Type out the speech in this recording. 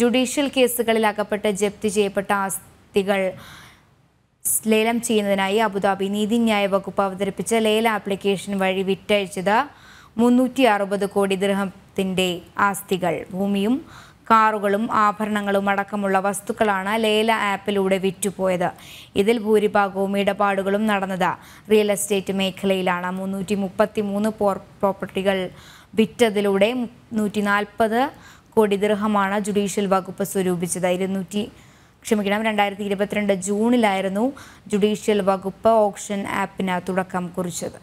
judicial കേസുകളിൽ അകപ്പെട്ട് ജപ്തി ചെയ്യപ്പെട്ട ആസ്തികൾ ലേലം ചെയ്യുന്നതിനായി അബുദാബി നീതിന്യായ വകുപ്പ് അവതരിപ്പിച്ച ലേല ആപ്ലിക്കേഷൻ വഴി വിറ്റഴിച്ചത് മുന്നൂറ്റി അറുപത് കോടി ദൃഹത്തിൻ്റെ ആസ്തികൾ ഭൂമിയും കാറുകളും ആഭരണങ്ങളും അടക്കമുള്ള വസ്തുക്കളാണ് ലേല ആപ്പിലൂടെ വിറ്റുപോയത് ഇതിൽ ഭൂരിഭാഗവും ഇടപാടുകളും നടന്നത് റിയൽ എസ്റ്റേറ്റ് മേഖലയിലാണ് മുന്നൂറ്റി മുപ്പത്തി മൂന്ന് പ്രോപ്പർട്ടികൾ വിറ്റതിലൂടെ നൂറ്റി നാൽപ്പത് കോടി ദിർഹമാണ് ജുഡീഷ്യൽ വകുപ്പ് സ്വരൂപിച്ചത് ഇരുന്നൂറ്റി ക്ഷമിക്കണം രണ്ടായിരത്തി ഇരുപത്തിരണ്ട് ജൂണിലായിരുന്നു ജുഡീഷ്യൽ വകുപ്പ് ഓപ്ഷൻ ആപ്പിന് തുടക്കം കുറിച്ചത്